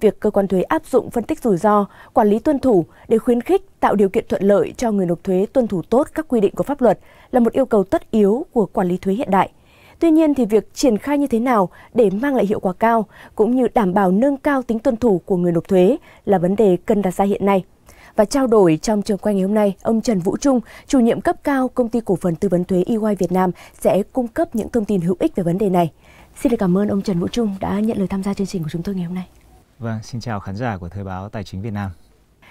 việc cơ quan thuế áp dụng phân tích rủi ro, quản lý tuân thủ để khuyến khích tạo điều kiện thuận lợi cho người nộp thuế tuân thủ tốt các quy định của pháp luật là một yêu cầu tất yếu của quản lý thuế hiện đại. Tuy nhiên thì việc triển khai như thế nào để mang lại hiệu quả cao cũng như đảm bảo nâng cao tính tuân thủ của người nộp thuế là vấn đề cần đặt ra hiện nay. Và trao đổi trong trường quay ngày hôm nay, ông Trần Vũ Trung, chủ nhiệm cấp cao công ty cổ phần tư vấn thuế EY Việt Nam sẽ cung cấp những thông tin hữu ích về vấn đề này. Xin được cảm ơn ông Trần Vũ Trung đã nhận lời tham gia chương trình của chúng tôi ngày hôm nay. Vâng, xin chào khán giả của Thời báo Tài chính Việt Nam.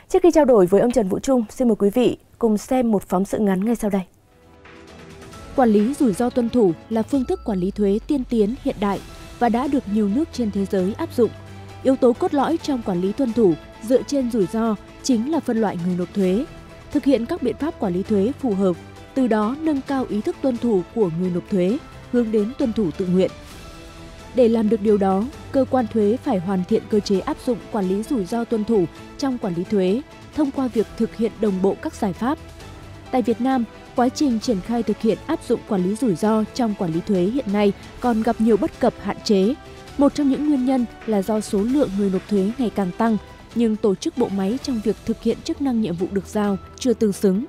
Trước khi trao đổi với ông Trần Vũ Trung, xin mời quý vị cùng xem một phóng sự ngắn ngay sau đây. Quản lý rủi ro tuân thủ là phương thức quản lý thuế tiên tiến hiện đại và đã được nhiều nước trên thế giới áp dụng. Yếu tố cốt lõi trong quản lý tuân thủ dựa trên rủi ro chính là phân loại người nộp thuế, thực hiện các biện pháp quản lý thuế phù hợp, từ đó nâng cao ý thức tuân thủ của người nộp thuế, hướng đến tuân thủ tự nguyện. Để làm được điều đó, cơ quan thuế phải hoàn thiện cơ chế áp dụng quản lý rủi ro tuân thủ trong quản lý thuế thông qua việc thực hiện đồng bộ các giải pháp. Tại Việt Nam, quá trình triển khai thực hiện áp dụng quản lý rủi ro trong quản lý thuế hiện nay còn gặp nhiều bất cập hạn chế. Một trong những nguyên nhân là do số lượng người nộp thuế ngày càng tăng, nhưng tổ chức bộ máy trong việc thực hiện chức năng nhiệm vụ được giao chưa tương xứng.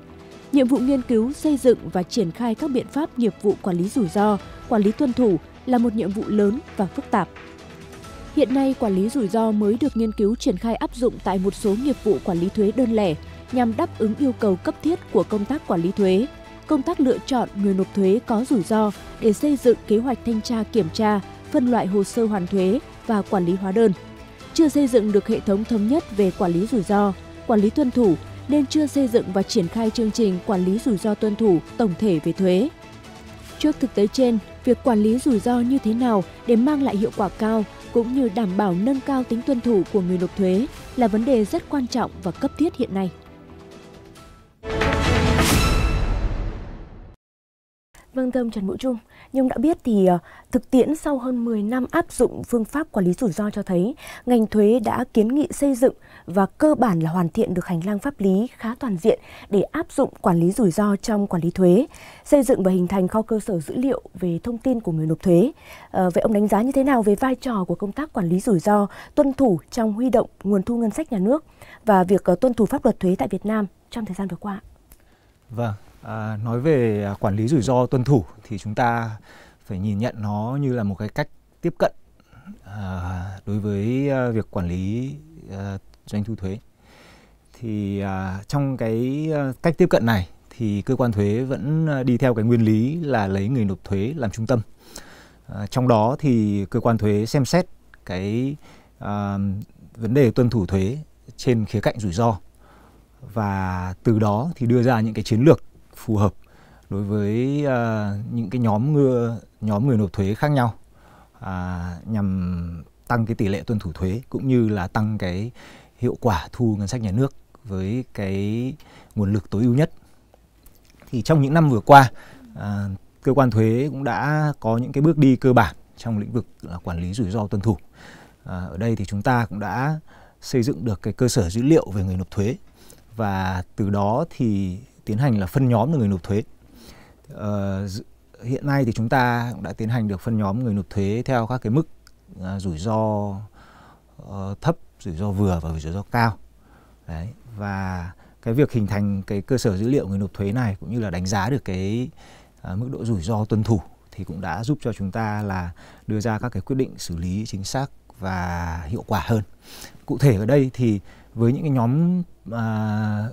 Nhiệm vụ nghiên cứu, xây dựng và triển khai các biện pháp nghiệp vụ quản lý rủi ro, quản lý tuân thủ là một nhiệm vụ lớn và phức tạp. Hiện nay, quản lý rủi ro mới được nghiên cứu triển khai áp dụng tại một số nghiệp vụ quản lý thuế đơn lẻ nhằm đáp ứng yêu cầu cấp thiết của công tác quản lý thuế, công tác lựa chọn người nộp thuế có rủi ro để xây dựng kế hoạch thanh tra kiểm tra, phân loại hồ sơ hoàn thuế và quản lý hóa đơn. Chưa xây dựng được hệ thống thống nhất về quản lý rủi ro, quản lý tuân thủ nên chưa xây dựng và triển khai chương trình quản lý rủi ro tuân thủ tổng thể về thuế. Trước thực tế trên, việc quản lý rủi ro như thế nào để mang lại hiệu quả cao cũng như đảm bảo nâng cao tính tuân thủ của người nộp thuế là vấn đề rất quan trọng và cấp thiết hiện nay. Vâng thưa ông Trần Vũ Trung, nhưng đã biết thì ờ, thực tiễn sau hơn 10 năm áp dụng phương pháp quản lý rủi ro cho thấy ngành thuế đã kiến nghị xây dựng và cơ bản là hoàn thiện được hành lang pháp lý khá toàn diện để áp dụng quản lý rủi ro trong quản lý thuế, xây dựng và hình thành kho cơ sở dữ liệu về thông tin của người nộp thuế. À, vậy ông đánh giá như thế nào về vai trò của công tác quản lý rủi ro tuân thủ trong huy động nguồn thu ngân sách nhà nước và việc ờ, tuân thủ pháp luật thuế tại Việt Nam trong thời gian vừa qua? Vâng, À, nói về à, quản lý rủi ro tuân thủ thì chúng ta phải nhìn nhận nó như là một cái cách tiếp cận à, đối với à, việc quản lý à, doanh thu thuế. Thì à, trong cái à, cách tiếp cận này thì cơ quan thuế vẫn đi theo cái nguyên lý là lấy người nộp thuế làm trung tâm. À, trong đó thì cơ quan thuế xem xét cái à, vấn đề tuân thủ thuế trên khía cạnh rủi ro và từ đó thì đưa ra những cái chiến lược phù hợp đối với à, những cái nhóm ngừa, nhóm người nộp thuế khác nhau à, nhằm tăng cái tỷ lệ tuân thủ thuế cũng như là tăng cái hiệu quả thu ngân sách nhà nước với cái nguồn lực tối ưu nhất. Thì trong những năm vừa qua, à, cơ quan thuế cũng đã có những cái bước đi cơ bản trong lĩnh vực là quản lý rủi ro tuân thủ. À, ở đây thì chúng ta cũng đã xây dựng được cái cơ sở dữ liệu về người nộp thuế và từ đó thì tiến hành là phân nhóm người nộp thuế uh, hiện nay thì chúng ta đã tiến hành được phân nhóm người nộp thuế theo các cái mức uh, rủi ro uh, thấp rủi ro vừa và rủi ro cao đấy và cái việc hình thành cái cơ sở dữ liệu người nộp thuế này cũng như là đánh giá được cái uh, mức độ rủi ro tuân thủ thì cũng đã giúp cho chúng ta là đưa ra các cái quyết định xử lý chính xác và hiệu quả hơn. Cụ thể ở đây thì với những cái nhóm à,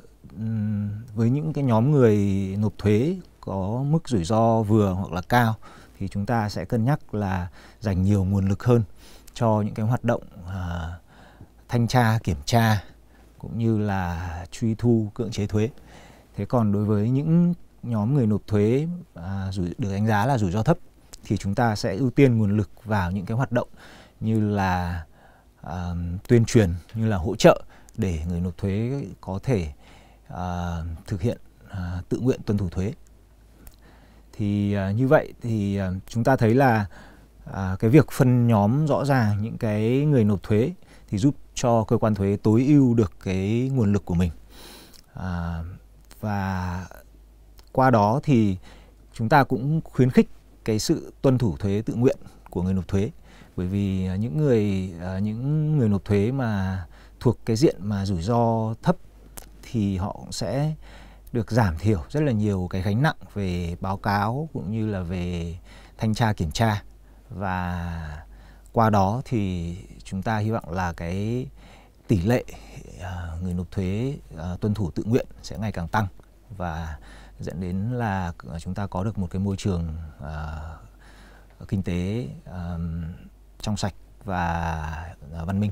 với những cái nhóm người nộp thuế có mức rủi ro vừa hoặc là cao thì chúng ta sẽ cân nhắc là dành nhiều nguồn lực hơn cho những cái hoạt động à, thanh tra kiểm tra cũng như là truy thu cưỡng chế thuế thế còn đối với những nhóm người nộp thuế à, rủi, được đánh giá là rủi ro thấp thì chúng ta sẽ ưu tiên nguồn lực vào những cái hoạt động như là à, tuyên truyền như là hỗ trợ để người nộp thuế có thể à, thực hiện à, tự nguyện tuân thủ thuế thì à, như vậy thì à, chúng ta thấy là à, cái việc phân nhóm rõ ràng những cái người nộp thuế thì giúp cho cơ quan thuế tối ưu được cái nguồn lực của mình à, và qua đó thì chúng ta cũng khuyến khích cái sự tuân thủ thuế tự nguyện của người nộp thuế bởi vì à, những người à, những người nộp thuế mà thuộc cái diện mà rủi ro thấp thì họ cũng sẽ được giảm thiểu rất là nhiều cái gánh nặng về báo cáo cũng như là về thanh tra kiểm tra và qua đó thì chúng ta hy vọng là cái tỷ lệ à, người nộp thuế à, tuân thủ tự nguyện sẽ ngày càng tăng và dẫn đến là à, chúng ta có được một cái môi trường kinh tế trong sạch và văn minh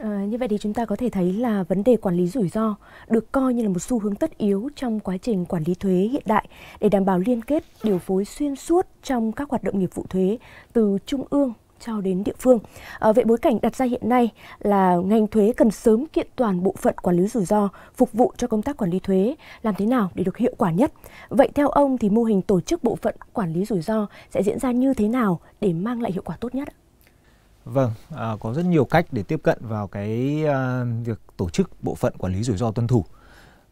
Ờ, như vậy thì chúng ta có thể thấy là vấn đề quản lý rủi ro được coi như là một xu hướng tất yếu trong quá trình quản lý thuế hiện đại để đảm bảo liên kết, điều phối xuyên suốt trong các hoạt động nghiệp vụ thuế từ trung ương cho đến địa phương. À, vậy bối cảnh đặt ra hiện nay là ngành thuế cần sớm kiện toàn bộ phận quản lý rủi ro phục vụ cho công tác quản lý thuế làm thế nào để được hiệu quả nhất. Vậy theo ông thì mô hình tổ chức bộ phận quản lý rủi ro sẽ diễn ra như thế nào để mang lại hiệu quả tốt nhất ạ? Vâng, à, có rất nhiều cách để tiếp cận vào cái à, việc tổ chức bộ phận quản lý rủi ro tuân thủ.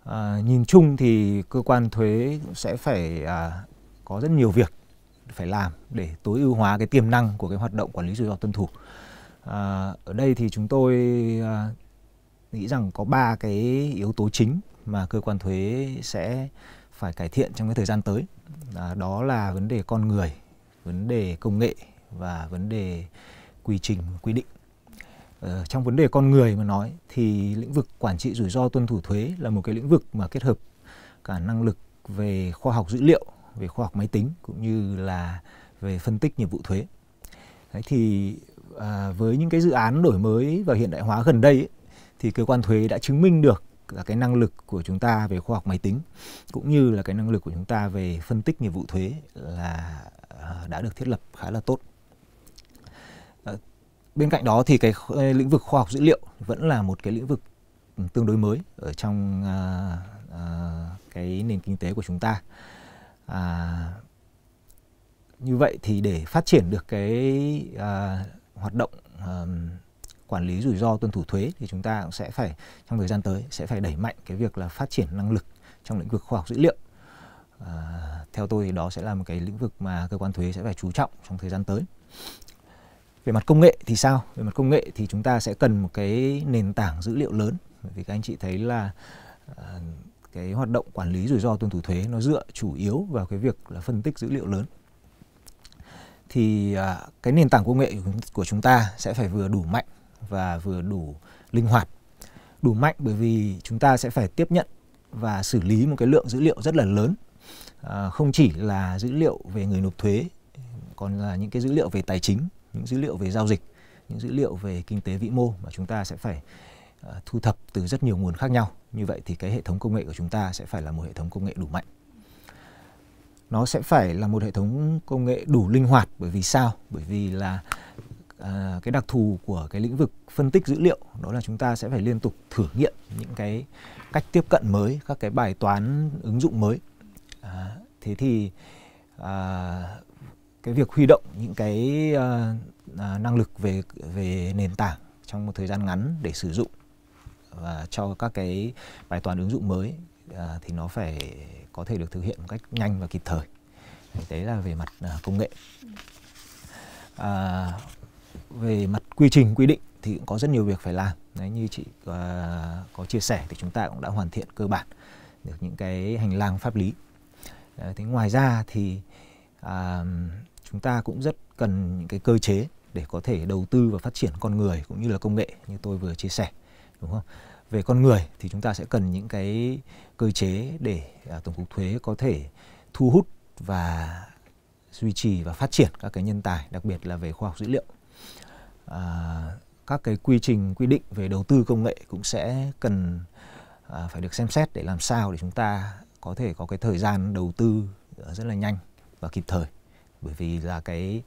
À, nhìn chung thì cơ quan thuế sẽ phải à, có rất nhiều việc phải làm để tối ưu hóa cái tiềm năng của cái hoạt động quản lý rủi ro tuân thủ. À, ở đây thì chúng tôi à, nghĩ rằng có ba cái yếu tố chính mà cơ quan thuế sẽ phải cải thiện trong cái thời gian tới. À, đó là vấn đề con người, vấn đề công nghệ và vấn đề quy trình và quy định ờ, trong vấn đề con người mà nói thì lĩnh vực quản trị rủi ro tuân thủ thuế là một cái lĩnh vực mà kết hợp cả năng lực về khoa học dữ liệu về khoa học máy tính cũng như là về phân tích nhiệm vụ thuế Đấy thì à, với những cái dự án đổi mới và hiện đại hóa gần đây ấy, thì cơ quan thuế đã chứng minh được là cái năng lực của chúng ta về khoa học máy tính cũng như là cái năng lực của chúng ta về phân tích nghiệp vụ thuế là à, đã được thiết lập khá là tốt bên cạnh đó thì cái lĩnh vực khoa học dữ liệu vẫn là một cái lĩnh vực ừ, tương đối mới ở trong à, à, cái nền kinh tế của chúng ta à, như vậy thì để phát triển được cái à, hoạt động à, quản lý rủi ro tuân thủ thuế thì chúng ta cũng sẽ phải trong thời gian tới sẽ phải đẩy mạnh cái việc là phát triển năng lực trong lĩnh vực khoa học dữ liệu à, theo tôi thì đó sẽ là một cái lĩnh vực mà cơ quan thuế sẽ phải chú trọng trong thời gian tới về mặt công nghệ thì sao về mặt công nghệ thì chúng ta sẽ cần một cái nền tảng dữ liệu lớn bởi vì các anh chị thấy là ờ, cái hoạt động quản lý rủi ro tuân thủ thuế nó dựa chủ yếu vào cái việc là phân tích dữ liệu lớn thì à, cái nền tảng công nghệ của chúng ta sẽ phải vừa đủ mạnh và vừa đủ linh hoạt đủ mạnh bởi vì chúng ta sẽ phải tiếp nhận và xử lý một cái lượng dữ liệu rất là lớn à, không chỉ là dữ liệu về người nộp thuế còn là những cái dữ liệu về tài chính những dữ liệu về giao dịch những dữ liệu về kinh tế vĩ mô mà chúng ta sẽ phải ờ, thu thập từ rất nhiều nguồn khác nhau như vậy thì cái hệ thống công nghệ của chúng ta sẽ phải là một hệ thống công nghệ đủ mạnh nó sẽ phải là một hệ thống công nghệ đủ linh hoạt bởi vì sao bởi vì là à, cái đặc thù của cái lĩnh vực phân tích dữ liệu đó là chúng ta sẽ phải liên tục thử nghiệm những cái cách tiếp cận mới các cái bài toán ứng dụng mới à, thế thì à, cái việc huy động những cái uh, năng lực về về nền tảng trong một thời gian ngắn để sử dụng và cho các cái bài toán ứng dụng mới uh, thì nó phải có thể được thực hiện một cách nhanh và kịp thời đấy là về mặt uh, công nghệ à, về mặt quy trình quy định thì cũng có rất nhiều việc phải làm đấy như chị uh, có chia sẻ thì chúng ta cũng đã hoàn thiện cơ bản được những cái hành lang pháp lý đấy, thế ngoài ra thì uh, chúng ta cũng rất cần những cái cơ chế để có thể đầu tư và phát triển con người cũng như là công nghệ như tôi vừa chia sẻ đúng không về con người thì chúng ta sẽ cần những cái cơ chế để à, tổng cục thuế có thể thu hút và duy trì và phát triển các cái nhân tài đặc biệt là về khoa học dữ liệu à, các cái quy trình quy định về đầu tư công nghệ cũng sẽ cần à, phải được xem xét để làm sao để chúng ta có thể có cái thời gian đầu tư ờ, rất là nhanh và kịp thời bởi vì là cái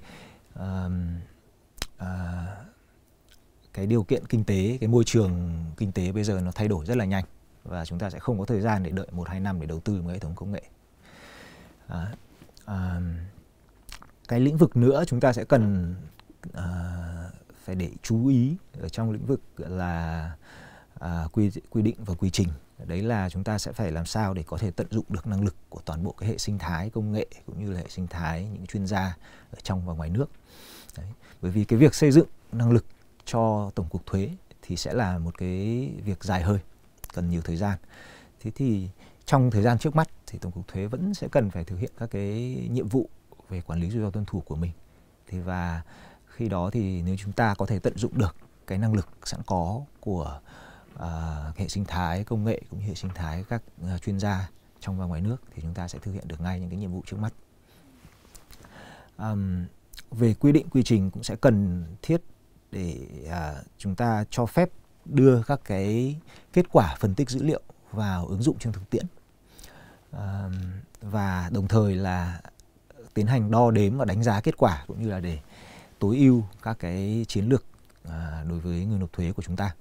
um, uh, cái điều kiện kinh tế cái môi trường kinh tế bây giờ nó thay đổi rất là nhanh và chúng ta sẽ không có thời gian để đợi một hai năm để đầu tư một hệ thống công nghệ à, à, cái lĩnh vực nữa chúng ta sẽ cần à, phải để chú ý ở trong lĩnh vực là à, quy quy định và quy trình đấy là chúng ta sẽ phải làm sao để có thể tận dụng được năng lực của toàn bộ cái hệ sinh thái công nghệ cũng như là hệ sinh thái những chuyên gia ở trong và ngoài nước đấy. bởi vì cái việc xây dựng năng lực cho tổng cục thuế thì sẽ là một cái việc dài hơi cần nhiều thời gian thế thì trong thời gian trước mắt thì tổng cục thuế vẫn sẽ cần phải thực hiện các cái nhiệm vụ về quản lý rủi ro tuân thủ của mình thì và khi đó thì nếu chúng ta có thể tận dụng được cái năng lực sẵn có của À, hệ sinh thái công nghệ cũng như hệ sinh thái các à, chuyên gia trong và ngoài nước thì chúng ta sẽ thực hiện được ngay những cái nhiệm vụ trước mắt um, về quy định quy trình cũng sẽ cần thiết để uh, chúng ta cho phép đưa các cái kết quả phân tích dữ liệu vào ứng dụng trong thực tiễn uh, và đồng thời là tiến hành đo đếm và đánh giá kết quả cũng như là để tối ưu các cái chiến lược uh, đối với người nộp thuế của chúng ta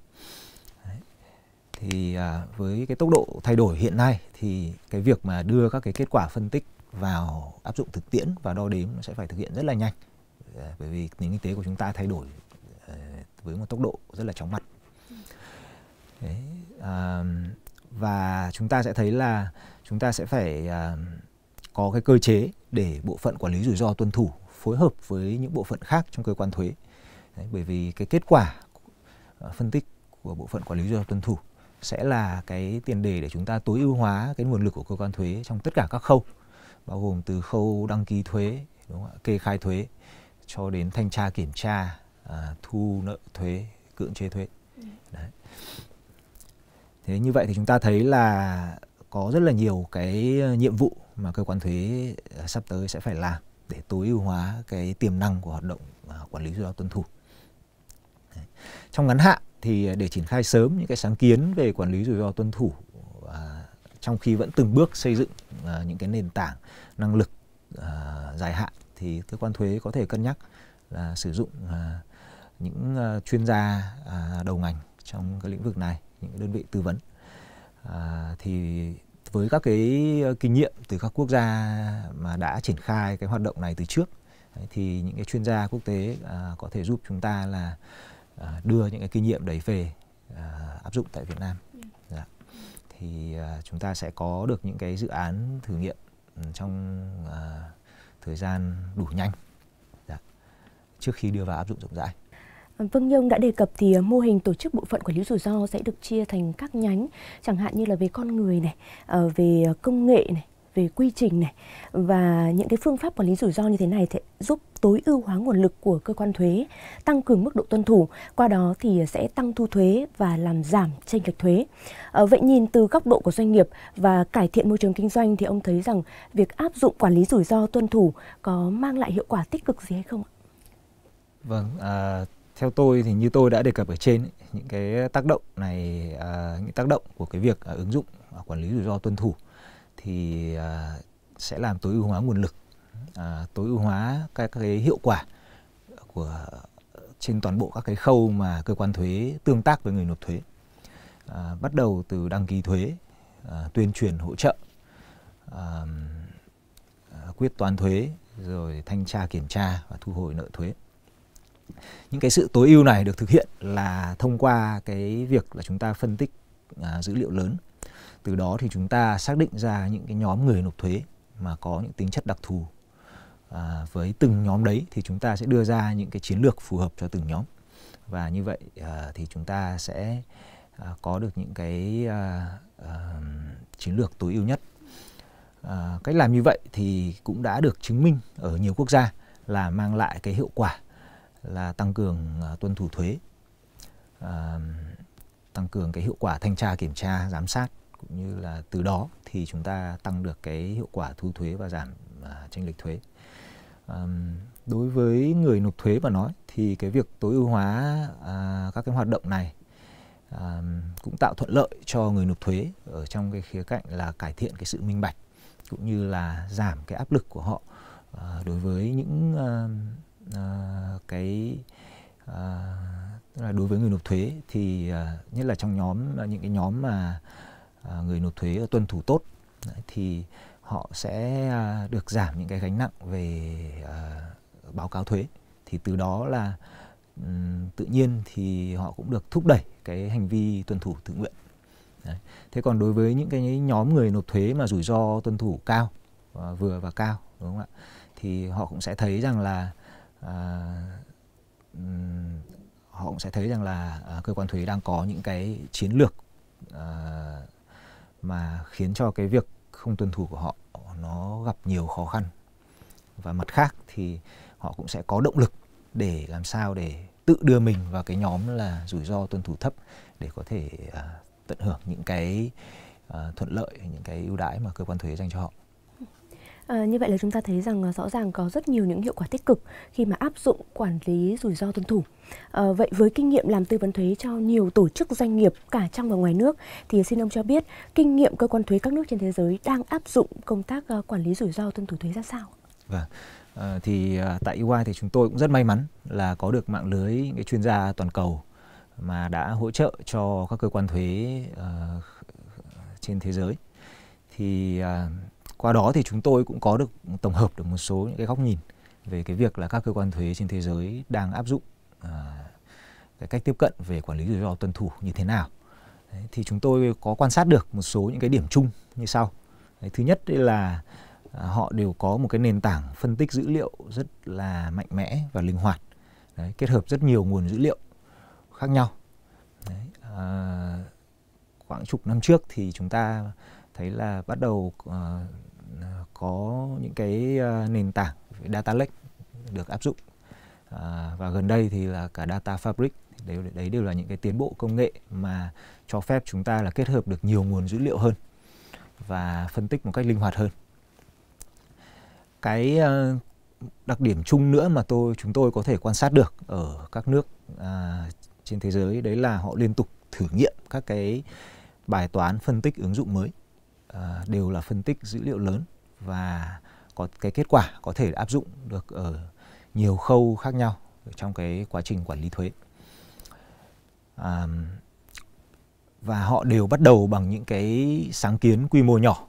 thì à, với cái tốc độ thay đổi hiện nay thì cái việc mà đưa các cái kết quả phân tích vào áp dụng thực tiễn và đo đếm nó sẽ phải thực hiện rất là nhanh à, bởi vì nền kinh tế của chúng ta thay đổi à, với một tốc độ rất là chóng mặt Đấy, à, và chúng ta sẽ thấy là chúng ta sẽ phải à, có cái cơ chế để bộ phận quản lý rủi ro tuân thủ phối hợp với những bộ phận khác trong cơ quan thuế Đấy, bởi vì cái kết quả ờ, phân tích của bộ phận quản lý rủi ro tuân thủ sẽ là cái tiền đề để chúng ta tối ưu hóa cái nguồn lực của cơ quan thuế trong tất cả các khâu bao gồm từ khâu đăng ký thuế đúng không? kê khai thuế cho đến thanh tra kiểm tra à, thu nợ thuế cưỡng chế thuế ừ. Đấy. thế như vậy thì chúng ta thấy là có rất là nhiều cái nhiệm vụ mà cơ quan thuế à, sắp tới sẽ phải làm để tối ưu hóa cái tiềm năng của hoạt động à, quản lý rủi ro tuân thủ Đấy. trong ngắn hạn thì à, để triển khai sớm những cái sáng kiến về quản lý rủi ro tuân thủ à, trong khi vẫn từng bước xây dựng à, những cái nền tảng năng lực à, dài hạn thì cơ quan thuế có thể cân nhắc là sử dụng à, những à, chuyên gia à, đầu ngành trong cái lĩnh vực này những đơn vị tư vấn à, thì với các cái à, kinh nghiệm từ các quốc gia mà đã triển khai cái hoạt động này từ trước thì những cái chuyên gia quốc tế à, có thể giúp chúng ta là À, đưa những cái kinh nghiệm đấy về à, áp dụng tại Việt Nam. Ừ. Dạ. Thì à, chúng ta sẽ có được những cái dự án thử nghiệm ừ, trong thời gian đủ nhanh dạ. trước khi đưa vào áp dụng rộng rãi. Vâng như ông đã đề cập thì mô hình tổ chức bộ phận quản lý rủi ro sẽ được chia thành các nhánh, chẳng hạn như là về con người này, về công nghệ này, về quy trình này và những cái phương pháp quản lý rủi ro như thế này sẽ giúp tối ưu hóa nguồn lực của cơ quan thuế, tăng cường mức độ tuân thủ, qua đó thì sẽ tăng thu thuế và làm giảm chênh lệch thuế. À, vậy nhìn từ góc độ của doanh nghiệp và cải thiện môi trường kinh doanh thì ông thấy rằng việc áp dụng quản lý rủi ro tuân thủ có mang lại hiệu quả tích cực gì hay không ạ? Vâng, à, theo tôi thì như tôi đã đề cập ở trên những cái tác động này à, những tác động của cái việc à, ứng dụng à, quản lý rủi ro tuân thủ thì à, sẽ làm tối ưu hóa nguồn lực à, tối ưu hóa các, cái hiệu quả của trên toàn bộ các cái khâu mà cơ quan thuế tương tác với người nộp thuế à, bắt đầu từ đăng ký thuế à, tuyên truyền hỗ trợ à, à quyết toán thuế rồi thanh tra kiểm tra và thu hồi nợ thuế những cái sự tối ưu này được thực hiện là thông qua cái việc là chúng ta phân tích à, dữ liệu lớn từ đó thì chúng ta xác định ra những cái nhóm người nộp thuế mà có những tính chất đặc thù à, với từng nhóm đấy thì chúng ta sẽ đưa ra những cái chiến lược phù hợp cho từng nhóm và như vậy à, thì chúng ta sẽ à, có được những cái à, à, chiến lược tối ưu nhất à, cách làm như vậy thì cũng đã được chứng minh ở nhiều quốc gia là mang lại cái hiệu quả là tăng cường à, tuân thủ thuế à, tăng cường cái hiệu quả thanh tra kiểm tra giám sát cũng như là từ đó thì chúng ta tăng được cái hiệu quả thu thuế và giảm tranh à, lệch thuế đối với người nộp thuế mà nói thì cái việc tối ưu hóa à, các cái hoạt động này cũng tạo thuận lợi cho người nộp thuế ở trong cái khía cạnh là cải thiện cái sự minh bạch cũng như là giảm cái áp lực của họ à, đối với những cái tức là đối với người nộp thuế thì nhất là trong nhóm những cái nhóm mà À, người nộp thuế tuân thủ tốt thì họ sẽ à, được giảm những cái gánh nặng về à, báo cáo thuế thì từ đó là tự nhiên thì họ cũng được thúc đẩy cái hành vi tuân thủ tự nguyện thế còn đối với những cái nhóm người nộp thuế mà rủi ro tuân thủ cao vừa và cao đúng không ạ thì họ cũng sẽ thấy rằng là họ cũng sẽ thấy rằng là cơ quan thuế đang có những cái chiến lược mà khiến cho cái việc không tuân thủ của họ nó gặp nhiều khó khăn và mặt khác thì họ cũng sẽ có động lực để làm sao để tự đưa mình vào cái nhóm là rủi ro tuân thủ thấp để có thể uh, tận hưởng những cái uh, thuận lợi những cái ưu đãi mà cơ quan thuế dành cho họ À, như vậy là chúng ta thấy rằng ờ, rõ ràng có rất nhiều những hiệu quả tích cực khi mà áp dụng quản lý rủi ro tuân thủ. À, vậy với kinh nghiệm làm tư vấn thuế cho nhiều tổ chức doanh nghiệp cả trong và ngoài nước thì xin ông cho biết kinh nghiệm cơ quan thuế các nước trên thế giới đang áp dụng công tác quản lý rủi ro tuân thủ thuế ra sao? Vâng. À, thì tại UI thì chúng tôi cũng rất may mắn là có được mạng lưới những cái chuyên gia toàn cầu mà đã hỗ trợ cho các cơ quan thuế uh, trên thế giới. Thì uh, qua đó thì chúng tôi cũng có được tổng hợp được một số những cái góc nhìn về cái việc là các cơ quan thuế trên thế giới đang áp dụng à, cái cách tiếp cận về quản lý rủi ro tuân thủ như thế nào Đấy, thì chúng tôi có quan sát được một số những cái điểm chung như sau Đấy, thứ nhất là à, họ đều có một cái nền tảng phân tích dữ liệu rất là mạnh mẽ và linh hoạt Đấy, kết hợp rất nhiều nguồn dữ liệu khác nhau Đấy, à, khoảng chục năm trước thì chúng ta thấy là bắt đầu uh, À, có những cái à, nền tảng data lake được áp dụng à, và gần đây thì là cả data fabric đấy đấy đều là những cái tiến bộ công nghệ mà cho phép chúng ta là kết hợp được nhiều nguồn dữ liệu hơn và phân tích một cách linh hoạt hơn cái à, đặc điểm chung nữa mà tôi chúng tôi có thể quan sát được ở các nước à, trên thế giới đấy là họ liên tục thử nghiệm các cái bài toán phân tích ứng dụng mới À, đều là phân tích dữ liệu lớn và có cái kết quả có thể áp dụng được ở nhiều khâu khác nhau trong cái quá trình quản lý thuế à, và họ đều bắt đầu bằng những cái sáng kiến quy mô nhỏ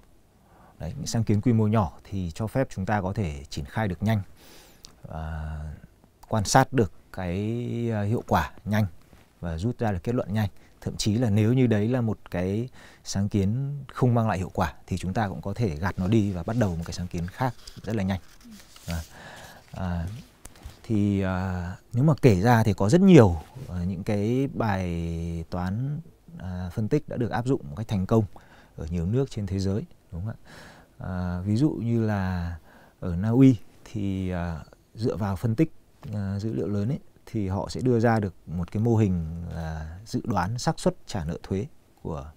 Đấy, những sáng kiến quy mô nhỏ thì cho phép chúng ta có thể triển khai được nhanh à, quan sát được cái ờ, hiệu quả nhanh và rút ra được kết luận nhanh thậm chí là nếu như đấy là một cái sáng kiến không mang lại hiệu quả thì chúng ta cũng có thể gạt nó đi và bắt đầu một cái sáng kiến khác rất là nhanh à, à, thì à, nếu mà kể ra thì có rất nhiều à, những cái bài toán à, phân tích đã được áp dụng một cách thành công ở nhiều nước trên thế giới đúng không ạ à, ví dụ như là ở na uy thì à, dựa vào phân tích à, dữ liệu lớn ấy thì họ sẽ đưa ra được một cái mô hình là dự đoán xác suất trả nợ thuế của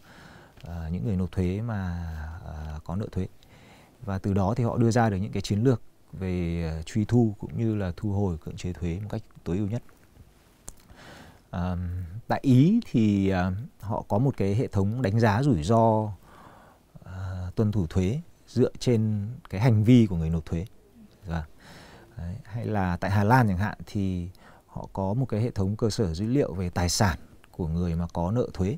à, những người nộp thuế mà à, có nợ thuế và từ đó thì họ đưa ra được những cái chiến lược về à, truy thu cũng như là thu hồi cưỡng chế thuế một cách tối ưu nhất à, tại ý thì à, họ có một cái hệ thống đánh giá rủi ro à, tuân thủ thuế dựa trên cái hành vi của người nộp thuế và dạ. Đấy, hay là tại Hà Lan chẳng hạn thì họ có một cái hệ thống cơ sở dữ liệu về tài sản của người mà có nợ thuế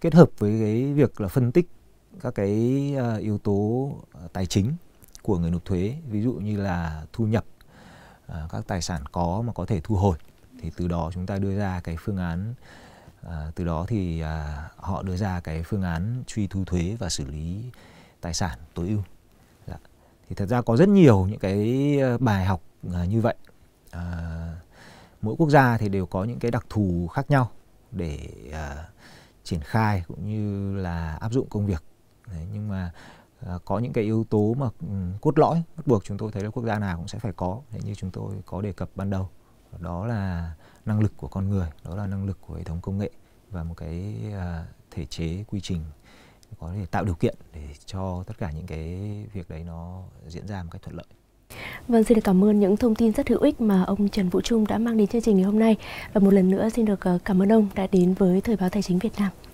kết hợp với cái việc là phân tích các cái à, yếu tố à, tài chính của người nộp thuế ví dụ như là thu nhập à, các tài sản có mà có thể thu hồi thì từ đó chúng ta đưa ra cái phương án từ đó thì họ đưa ra cái phương án truy thu thuế và xử lý tài sản tối ưu dạ. thì thật ra có rất nhiều những cái bài học như vậy mỗi quốc gia thì đều có những cái đặc thù khác nhau để uh, triển khai cũng như là áp dụng công việc Đấy, nhưng mà uh, có những cái yếu tố mà um, cốt lõi bắt buộc chúng tôi thấy là quốc gia nào cũng sẽ phải có Đấy, như chúng tôi có đề cập ban đầu đó là năng lực của con người đó là năng lực của hệ thống công nghệ và một cái uh, thể chế quy trình có thể tạo điều kiện để cho tất cả những cái việc đấy nó diễn ra một cách thuận lợi Vâng, xin được cảm ơn những thông tin rất hữu ích mà ông Trần Vũ Trung đã mang đến chương trình ngày hôm nay. Và một lần nữa xin được ờ, cảm ơn ông đã đến với Thời báo Tài chính Việt Nam.